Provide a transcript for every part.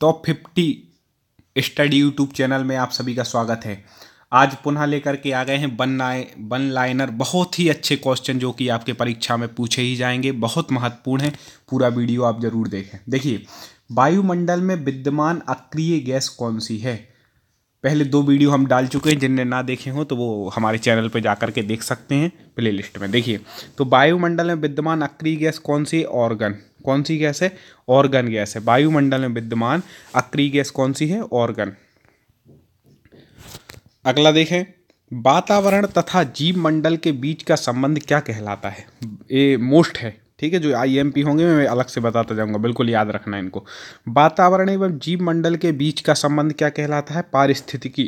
top fifty study YouTube channel में आप सभी का स्वागत है आज पुनः लेकर के आ गए हैं वन लाए वन लाइनर बहुत ही अच्छे क्वेश्चन जो कि आपके परीक्षा में पूछे ही जाएंगे बहुत महत्वपूर्ण है पूरा वीडियो आप जरूर देखें देखिए वायुमंडल में विद्यमान अक्रिय गैस कौन सी है पहले दो वीडियो हम डाल चुके हैं जिनने ना देखे हों तो वो हमारे चैनल पर जा के देख सकते हैं प्ले लिस्ट में देखिए तो वायुमंडल में विद्यमान अक्री गैस कौन सी ऑर्गन कौन सी गैस है ऑर्गन गैस है वायुमंडल में विद्यमान अक्री गैस कौन सी है ऑर्गन अगला देखें वातावरण तथा जीव मंडल के बीच का संबंध क्या कहलाता है ये मोस्ट है ठीक है जो आईएमपी होंगे मैं अलग से बताता जाऊंगा बिल्कुल याद रखना इनको वातावरण एवं जीव मंडल के बीच का संबंध क्या कहलाता है पारिस्थितिकी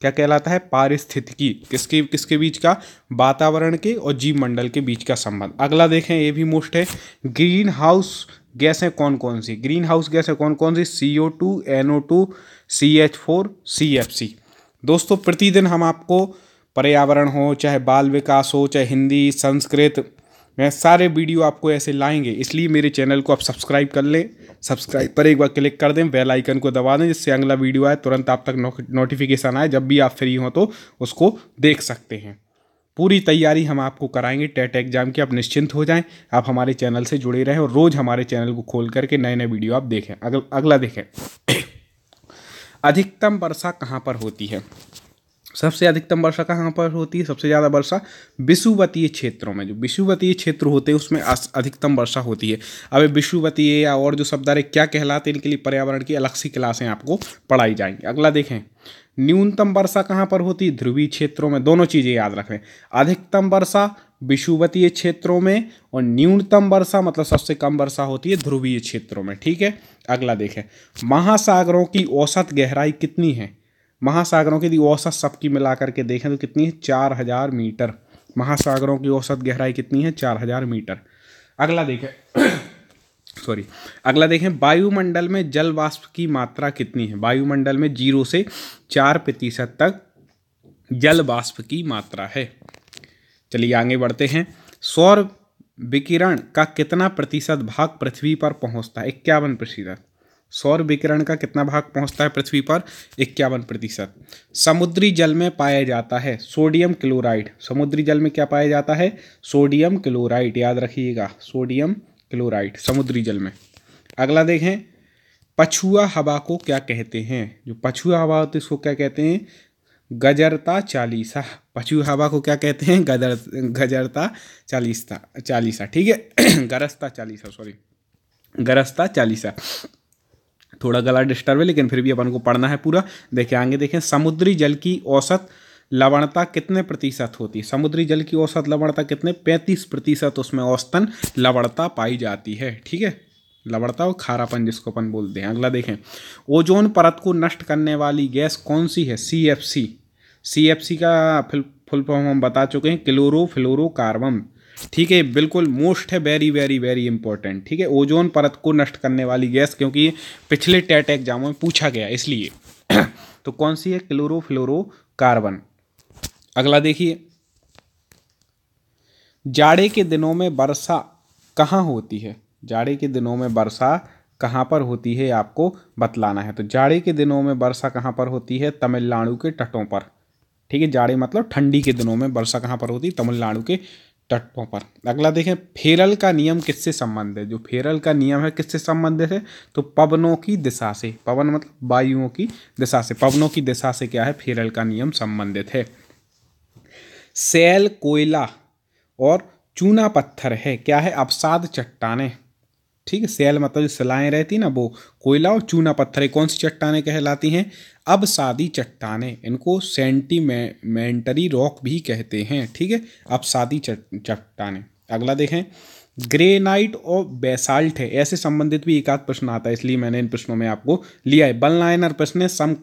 क्या कहलाता है पारिस्थितिकी किसके किसके बीच का वातावरण के और जीव मंडल के बीच का संबंध अगला देखें ये भी मोस्ट है ग्रीन हाउस गैसें कौन कौन सी ग्रीन हाउस गैसें कौन कौन सी C O two N O two C H four C F C दोस्तों प्रतिदिन हम आपको पर्यावरण हो चाहे बाल विकास हो चाहे हिंदी संस्कृत मैं सारे वीडियो आपको ऐसे लाएंगे इसलिए मेरे चैनल को आप सब्सक्राइब कर लें सब्सक्राइब पर एक बार क्लिक कर दें बेल आइकन को दबा दें जिससे अगला वीडियो आए तुरंत आप तक नोटिफिकेशन आए जब भी आप फ्री हों तो उसको देख सकते हैं पूरी तैयारी हम आपको कराएंगे टेट एग्जाम की आप निश्चिंत हो जाएं आप हमारे चैनल से जुड़े रहें और रोज़ हमारे चैनल को खोल करके नए नए वीडियो आप देखें अगला अगला देखें अधिकतम वर्षा कहाँ पर होती है सबसे अधिकतम वर्षा कहाँ पर होती है सबसे ज़्यादा वर्षा विषुवतीय क्षेत्रों में जो विषुवतीय क्षेत्र होते हैं उसमें अधिकतम वर्षा होती है अब विषुवतीय या और जो शब्द आ क्या कहलाते हैं इनके लिए पर्यावरण की अलग सी क्लासें आपको पढ़ाई जाएंगी अगला देखें न्यूनतम वर्षा कहाँ पर होती है ध्रुवीय क्षेत्रों में दोनों चीज़ें याद रखें अधिकतम वर्षा विषुवतीय क्षेत्रों में और न्यूनतम वर्षा मतलब सबसे कम वर्षा होती है ध्रुवीय क्षेत्रों में ठीक है अगला देखें महासागरों की औसत गहराई कितनी है महासागरों की यदि औसत सबकी मिला करके देखें तो कितनी है चार हजार मीटर महासागरों की औसत गहराई कितनी है चार हजार मीटर अगला देखें सॉरी अगला देखें वायुमंडल में जल वाष्प की मात्रा कितनी है वायुमंडल में जीरो से चार प्रतिशत तक जल वाष्प की मात्रा है चलिए आगे बढ़ते हैं सौर विकिरण का कितना प्रतिशत भाग पृथ्वी पर पहुंचता है इक्यावन प्रतिशत सौर विकिरण का कितना भाग पहुंचता है पृथ्वी पर इक्यावन प्रतिशत समुद्री जल में पाया जाता है सोडियम क्लोराइड समुद्री जल में क्या पाया जाता है सोडियम क्लोराइड याद रखिएगा सोडियम क्लोराइड समुद्री जल में अगला देखें पछुआ हवा को क्या कहते हैं जो पछुआ हवा होती है उसको क्या कहते हैं गजरता चालीसा पछुआ हवा को क्या कहते हैं गजर गजरता चालीसा चालीसा ठीक है गरजता चालीसा सॉरी गरजता चालीसा थोड़ा गला डिस्टर्ब है लेकिन फिर भी अपन को पढ़ना है पूरा देखें आगे देखें समुद्री जल की औसत लवणता कितने प्रतिशत होती है समुद्री जल की औसत लवणता कितने पैंतीस प्रतिशत उसमें औसतन लवणता पाई जाती है ठीक है लवणता और खारापन जिसको अपन बोलते हैं अगला देखें ओजोन परत को नष्ट करने वाली गैस कौन सी है सी एफ सी सी एफ सी का फुल फॉर्म हम बता चुके हैं क्लोरो फ्लोरो कार्बन ठीक है बिल्कुल मोस्ट है वेरी वेरी वेरी इंपॉर्टेंट ठीक है ओजोन परत को नष्ट करने वाली गैस क्योंकि पिछले टेट एग्जामों में पूछा गया इसलिए तो कौन सी है क्लोरोफ्लोरो कार्बन अगला देखिए जाड़े के दिनों में वर्षा कहाँ होती है जाड़े के दिनों में वर्षा कहाँ पर होती है आपको बतलाना है तो जाड़े के दिनों में वर्षा कहाँ पर होती है तमिलनाडु के तटों पर ठीक है जाड़े मतलब ठंडी के दिनों में वर्षा कहाँ पर होती है तमिलनाडु के तटों पर अगला देखें फेरल का नियम किससे संबंध है जो फेरल का नियम है किससे संबंधित है तो पवनों की दिशा से पवन मतलब वायुओं की दिशा से पवनों की दिशा से क्या है फेरल का नियम संबंधित है सेल कोयला और चूना पत्थर है क्या है अवसाद चट्टाने ठीक है सेल मतलब जो सिलाएँ रहती ना वो कोयला और चूना पत्थर कौन सी चट्टाने कहलाती हैं अब सादी चट्टाने इनको सेंटीमेंटरी रॉक भी कहते हैं ठीक है अब सादी चट्टाने अगला देखें ग्रेनाइट और बेसाल्ट है ऐसे संबंधित भी एक आध प्रश्न आता है इसलिए मैंने इन प्रश्नों में आपको लिया है बल लाइनर प्रश्न सम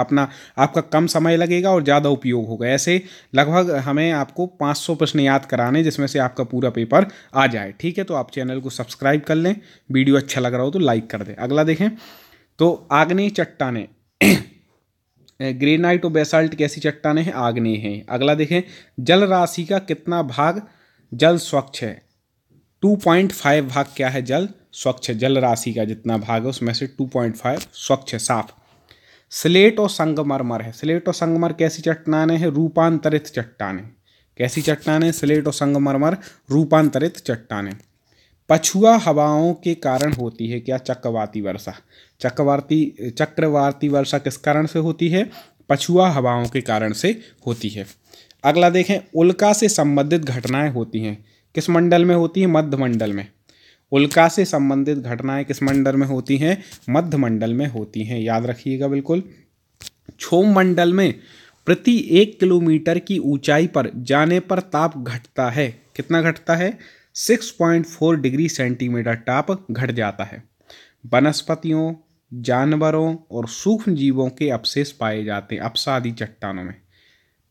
अपना आपका कम समय लगेगा और ज़्यादा उपयोग होगा ऐसे लगभग हमें आपको 500 प्रश्न याद कराने जिसमें से आपका पूरा पेपर आ जाए ठीक है तो आप चैनल को सब्सक्राइब कर लें वीडियो अच्छा लग रहा हो तो लाइक कर दें अगला देखें तो आग्नेय चट्टाने ग्रेनाइट और बेसाल्ट कैसी चट्टाने हैं आग्ने हैं अगला देखें जल राशि का कितना भाग जल स्वच्छ है टू पॉइंट फाइव भाग क्या है जल स्वच्छ जल राशि का जितना भाग है उसमें से टू पॉइंट फाइव स्वच्छ है साफ स्लेट और संगमरमर है स्लेट और संगमर कैसी चट्टाने हैं रूपांतरित चट्टाने कैसी चट्टाने स्लेट और संगमरमर रूपांतरित चट्टाने पछुआ हवाओं के कारण होती है क्या चक्रवाती वर्षा चक्रवाती चक्रवाती वर्षा किस कारण से होती है पछुआ हवाओं के कारण से होती है अगला देखें उल्का से संबंधित घटनाएं होती हैं किस मंडल में होती है मध्य मंडल में उल्का से संबंधित घटनाएं किस मंडल में होती हैं मध्य मंडल में होती हैं याद रखिएगा बिल्कुल छोम मंडल में प्रति एक किलोमीटर की ऊंचाई पर जाने पर ताप घटता है कितना घटता है 6.4 डिग्री सेंटीमीटर ताप घट जाता है वनस्पतियों जानवरों और सूक्ष्म जीवों के अवशेष पाए जाते हैं अपसादी चट्टानों में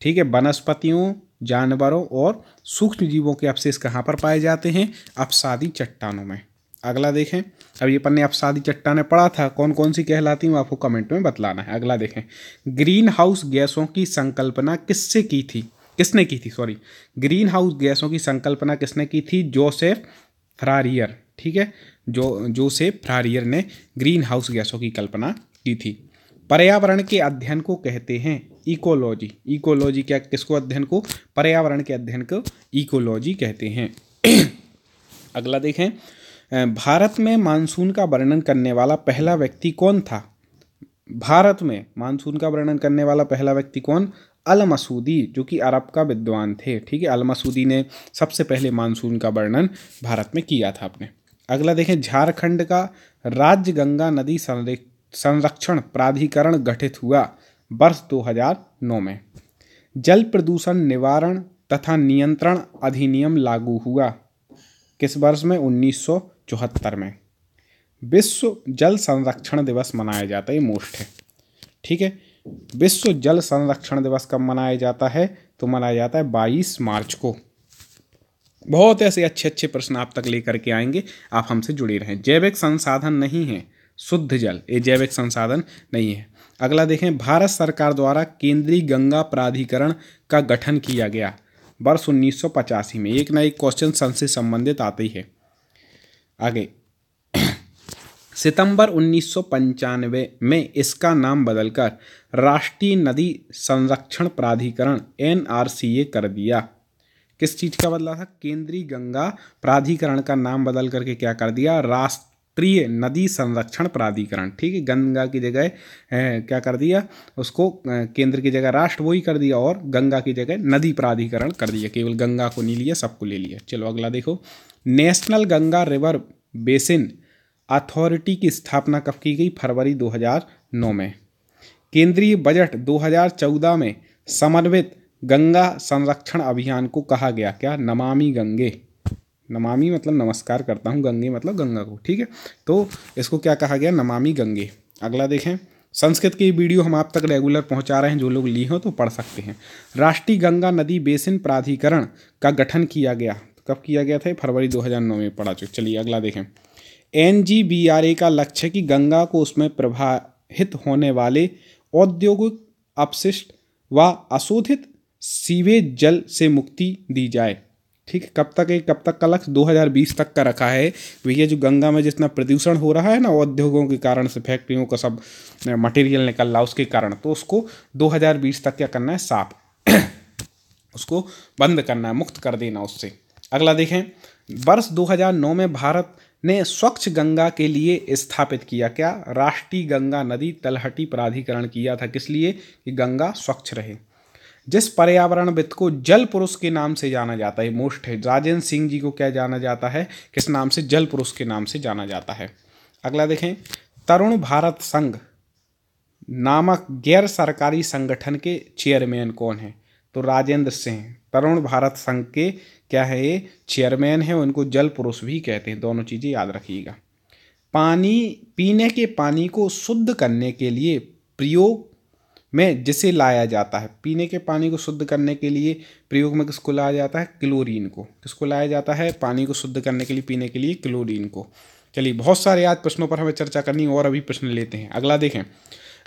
ठीक है वनस्पतियों जानवरों और सूक्ष्म जीवों के अवशेष कहाँ पर पाए जाते हैं अपसादी चट्टानों में अगला देखें अब ये पन्ने अपसादी चट्टाने पढ़ा था कौन कौन सी कहलाती हूँ आपको कमेंट में बतलाना है अगला देखें ग्रीन हाउस गैसों की संकल्पना किससे की थी किसने की थी सॉरी ग्रीन हाउस गैसों की संकल्पना किसने की थी जोसेफ फ्रारियर ठीक है जो जोसेफ फ्रारियर ने ग्रीन हाउस गैसों की कल्पना की थी पर्यावरण के अध्ययन को कहते हैं इकोलॉजी इकोलॉजी क्या किसको अध्ययन को पर्यावरण के अध्ययन को इकोलॉजी कहते हैं अगला देखें भारत में मानसून का वर्णन करने वाला पहला व्यक्ति कौन था भारत में मानसून का वर्णन करने वाला पहला व्यक्ति कौन अल मसूदी जो कि अरब का विद्वान थे ठीक है अल मसूदी ने सबसे पहले मानसून का वर्णन भारत में किया था आपने अगला देखें झारखंड का राज्य गंगा नदी संरक्षण प्राधिकरण गठित हुआ वर्ष 2009 में जल प्रदूषण निवारण तथा नियंत्रण अधिनियम लागू हुआ किस वर्ष में उन्नीस में विश्व जल संरक्षण दिवस मनाया जाता है मोस्ट है ठीक है विश्व जल संरक्षण दिवस कब मनाया जाता है तो मनाया जाता है बाईस मार्च को बहुत ऐसे अच्छे अच्छे प्रश्न आप तक लेकर के आएंगे आप हमसे जुड़े रहें जैविक संसाधन नहीं है शुद्ध जल ये जैविक संसाधन नहीं है अगला देखें भारत सरकार द्वारा केंद्रीय गंगा प्राधिकरण का गठन किया गया वर्ष उन्नीस में एक ना एक क्वेश्चन सन से संबंधित आते ही है आगे सितंबर उन्नीस में इसका नाम बदलकर राष्ट्रीय नदी संरक्षण प्राधिकरण एन कर दिया किस चीज़ का बदला था केंद्रीय गंगा प्राधिकरण का नाम बदल करके क्या कर दिया राष्ट्रीय नदी संरक्षण प्राधिकरण ठीक है गंगा की जगह क्या कर दिया उसको केंद्र की जगह राष्ट्र वही कर दिया और गंगा की जगह नदी प्राधिकरण कर दिया केवल गंगा को नहीं लिया सबको ले लिया चलो अगला देखो National Ganga River Basin Authority की स्थापना कब की गई फरवरी 2009 में केंद्रीय बजट 2014 में समन्वित गंगा संरक्षण अभियान को कहा गया क्या नमामि गंगे नमामि मतलब नमस्कार करता हूँ गंगे मतलब गंगा को ठीक है तो इसको क्या कहा गया नमामि गंगे अगला देखें संस्कृत की वीडियो हम आप तक रेगुलर पहुंचा रहे हैं जो लोग ली हो तो पढ़ सकते हैं राष्ट्रीय गंगा नदी बेसिन प्राधिकरण का गठन किया गया कब किया गया था फरवरी 2009 में पढ़ा चुके चलिए अगला देखें एन का लक्ष्य कि गंगा को उसमें प्रभावित होने वाले औद्योगिक अपशिष्ट व अशोधित सीवेज जल से मुक्ति दी जाए ठीक कब तक है कब तक का लक्ष्य 2020 तक का रखा है भैया तो जो गंगा में जितना प्रदूषण हो रहा है ना औद्योगों के कारण से फैक्ट्रियों का सब मटेरियल निकल रहा उसके कारण तो उसको 2020 तक क्या करना है साफ उसको बंद करना है मुक्त कर देना उससे अगला देखें वर्ष 2009 में भारत ने स्वच्छ गंगा के लिए स्थापित किया क्या राष्ट्रीय गंगा नदी तलहटी प्राधिकरण किया था किस लिए कि गंगा स्वच्छ रहे जिस पर्यावरणविद को जल पुरुष के नाम से जाना जाता है मोस्ट है राजेंद्र सिंह जी को क्या जाना जाता है किस नाम से जल पुरुष के नाम से जाना जाता है अगला देखें तरुण भारत संघ नामक गैर सरकारी संगठन के चेयरमैन कौन है तो राजेंद्र सिंह तरुण भारत संघ के क्या है ये चेयरमैन है उनको जल पुरुष भी कहते हैं दोनों चीज़ें याद रखिएगा पानी पीने के पानी को शुद्ध करने के लिए प्रयोग में जिसे लाया जाता है पीने के पानी को शुद्ध करने के लिए प्रयोग में किसको लाया जाता है क्लोरीन को किसको लाया जाता है पानी को शुद्ध करने के लिए पीने के लिए क्लोरीन को चलिए बहुत सारे आज प्रश्नों पर हमें चर्चा करनी और अभी प्रश्न लेते हैं अगला देखें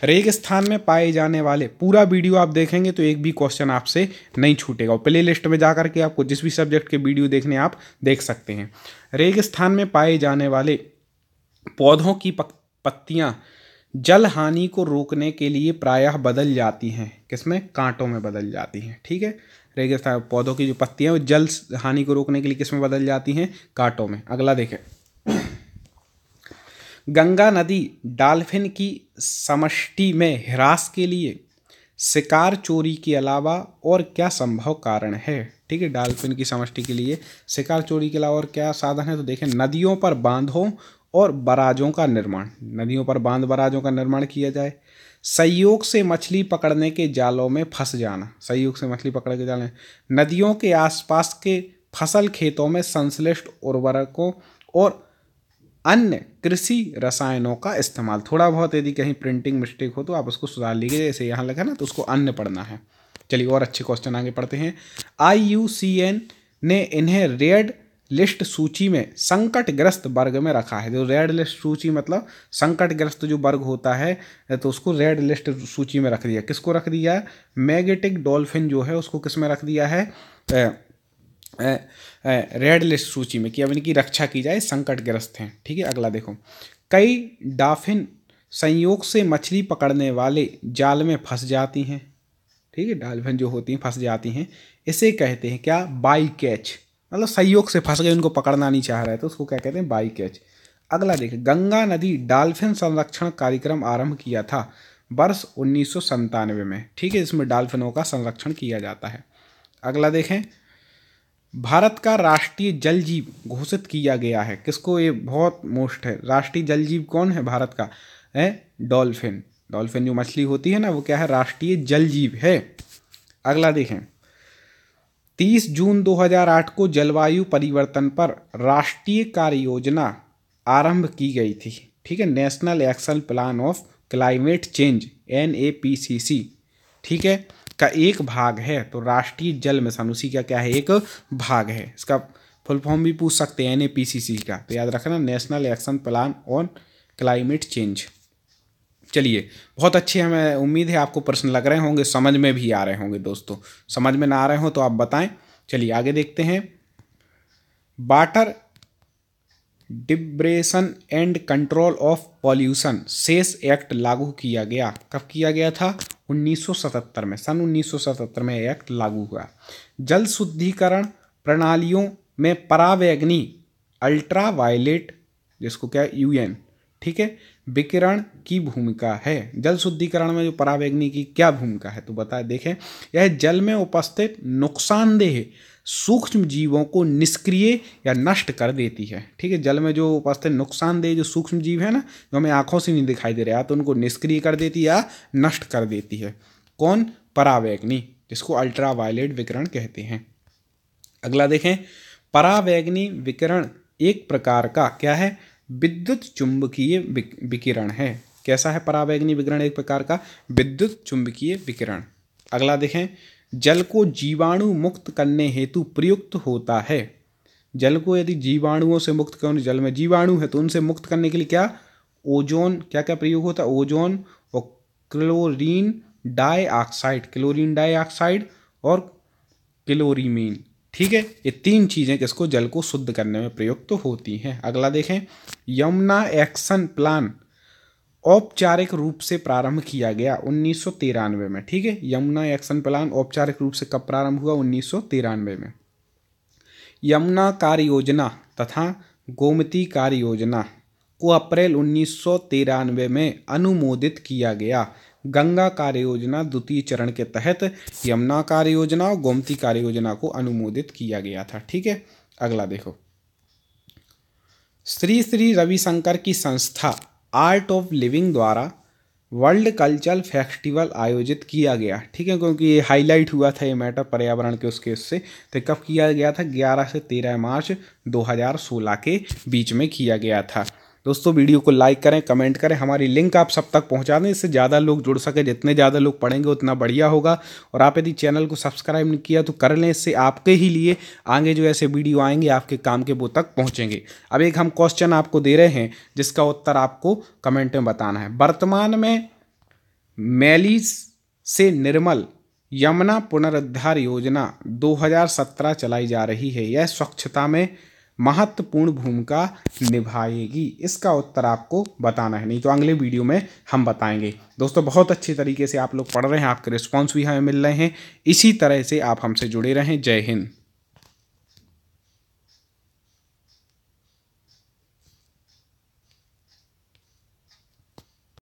रेगिस्तान में पाए जाने वाले पूरा वीडियो आप देखेंगे तो एक भी क्वेश्चन आपसे नहीं छूटेगा और प्ले लिस्ट में जा के आपको जिस भी सब्जेक्ट के वीडियो देखने आप देख सकते हैं रेगिस्तान में पाए जाने वाले पौधों की पत्तियाँ जल हानि को रोकने के लिए प्रायः बदल जाती हैं किसमें कांटों में बदल जाती हैं ठीक है रेगिस्तान पौधों की जो पत्तियाँ वो जल हानि को रोकने के लिए किसमें बदल जाती हैं कांटों में अगला देखें गंगा नदी डाल्फिन की समष्टि में ह्रास के लिए शिकार चोरी के अलावा और क्या संभव कारण है ठीक है डाल्फिन की समष्टि के लिए शिकार चोरी के अलावा और क्या साधन है तो देखें नदियों पर बांधों और बराजों का निर्माण नदियों पर बांध बराजों का निर्माण किया जाए संयोग से मछली पकड़ने के जालों में फंस जाना संयोग से मछली पकड़ के जाले नदियों के आसपास के फसल खेतों में संश्लिष्ट उर्वरकों और अन्य कृषि रसायनों का इस्तेमाल थोड़ा बहुत यदि कहीं प्रिंटिंग मिस्टेक हो तो आप उसको सुधार लीजिए जैसे यहाँ लगा ना तो उसको अन्य पढ़ना है चलिए और अच्छे क्वेश्चन आगे पढ़ते हैं आई यू सी एन ने इन्हें रेड लिस्ट सूची में संकटग्रस्त वर्ग में रखा है जो रेड लिस्ट सूची मतलब संकटग्रस्त जो वर्ग होता है तो उसको रेड लिस्ट सूची में रख दिया किसको रख दिया मैगेटिक डॉल्फिन जो है उसको किस में रख दिया है रेड लिस्ट सूची में कि अब इनकी रक्षा की जाए संकटग्रस्त हैं ठीक है अगला देखो कई डाफिन संयोग से मछली पकड़ने वाले जाल में फंस जाती हैं ठीक है डालफिन जो होती हैं फंस जाती हैं इसे कहते हैं क्या बाई कैच मतलब संयोग से फंस गए उनको पकड़ना नहीं चाह रहा है तो उसको क्या कहते हैं बाई कैच अगला देखिए गंगा नदी डाल्फिन संरक्षण कार्यक्रम आरंभ किया था वर्ष उन्नीस में ठीक है इसमें डाल्फिनों का संरक्षण किया जाता है अगला देखें भारत का राष्ट्रीय जल जीव घोषित किया गया है किसको ये बहुत मोस्ट है राष्ट्रीय जल जीव कौन है भारत का है डॉल्फिन डॉल्फिन जो मछली होती है ना वो क्या है राष्ट्रीय जल जीव है अगला देखें 30 जून 2008 को जलवायु परिवर्तन पर राष्ट्रीय कार्य योजना आरंभ की गई थी ठीक है National Action Plan of Climate Change एन ठीक है का एक भाग है तो राष्ट्रीय जल मिशन उसी का क्या है एक भाग है इसका फुल फॉर्म भी पूछ सकते हैं एन का तो याद रखना National Action Plan on Climate Change चलिए बहुत अच्छे हमें उम्मीद है आपको प्रश्न लग रहे होंगे समझ में भी आ रहे होंगे दोस्तों समझ में ना आ रहे हो तो आप बताएं चलिए आगे देखते हैं Water prevention and Control of Pollution Cess Act लागू किया गया कब किया गया था 1977 में सन 1977 में एक्ट लागू हुआ जल शुद्धिकरण प्रणालियों में परावैग्नि अल्ट्रावायलेट जिसको क्या यूएन ठीक है विकिरण की भूमिका है जल शुद्धिकरण में जो परावैग्नि की क्या भूमिका है तो बताए देखें यह जल में उपस्थित नुकसानदेह सूक्ष्म जीवों को निष्क्रिय या नष्ट कर देती है ठीक है जल में जो उपस्थित नुकसानदेह जो सूक्ष्म जीव है ना जो हमें आंखों से नहीं दिखाई दे रहे या तो उनको निष्क्रिय कर देती या नष्ट कर देती है कौन परावैग्नी जिसको अल्ट्रावायलेट विकिरण कहते हैं अगला देखें परावैग्नी विकिरण एक प्रकार का क्या है विद्युत चुंबकीय विकिरण है कैसा है परावैग्नी विकिरण एक प्रकार का विद्युत चुंबकीय विकिरण अगला देखें जल को जीवाणु मुक्त करने हेतु प्रयुक्त होता है जल को यदि जीवाणुओं से मुक्त करने जल में जीवाणु है तो उनसे मुक्त करने के लिए क्या ओजोन क्या क्या प्रयोग होता है ओजोन और क्लोरीन डाइऑक्साइड क्लोरीन डाइऑक्साइड और क्लोरीमीन ठीक है ये तीन चीज़ें किसको जल को शुद्ध करने में प्रयुक्त तो होती हैं अगला देखें यमुना एक्शन प्लान औपचारिक रूप से प्रारंभ किया गया उन्नीस में ठीक है यमुना एक्शन प्लान औपचारिक रूप से कब प्रारंभ हुआ उन्नीस में यमुना कार्य योजना तथा गोमती कार्य योजना को अप्रैल उन्नीस में अनुमोदित किया गया गंगा कार्य योजना द्वितीय चरण के तहत यमुना कार्य योजना और गोमती कार्य योजना को अनुमोदित किया गया था ठीक है अगला देखो श्री श्री रविशंकर की संस्था आर्ट ऑफ लिविंग द्वारा वर्ल्ड कल्चरल फेस्टिवल आयोजित किया गया ठीक है क्योंकि ये हाईलाइट हुआ था ये मैटर पर्यावरण के उस केस से तो कब किया गया था 11 से 13 मार्च 2016 के बीच में किया गया था दोस्तों वीडियो को लाइक करें कमेंट करें हमारी लिंक आप सब तक पहुँचा दें इससे ज़्यादा लोग जुड़ सकें जितने ज़्यादा लोग पढ़ेंगे उतना बढ़िया होगा और आप यदि चैनल को सब्सक्राइब नहीं किया तो कर लें इससे आपके ही लिए आगे जो ऐसे वीडियो आएंगे आपके काम के वो तक पहुँचेंगे अब एक हम क्वेश्चन आपको दे रहे हैं जिसका उत्तर आपको कमेंट में बताना है वर्तमान में मैलीस से निर्मल यमुना पुनरुद्धार योजना 2017 चलाई जा रही है यह स्वच्छता में महत्वपूर्ण भूमिका निभाएगी इसका उत्तर आपको बताना है नहीं तो अगले वीडियो में हम बताएंगे दोस्तों बहुत अच्छे तरीके से आप लोग पढ़ रहे हैं आपके रिस्पॉन्स भी हमें मिल रहे हैं इसी तरह से आप हमसे जुड़े रहें जय हिंद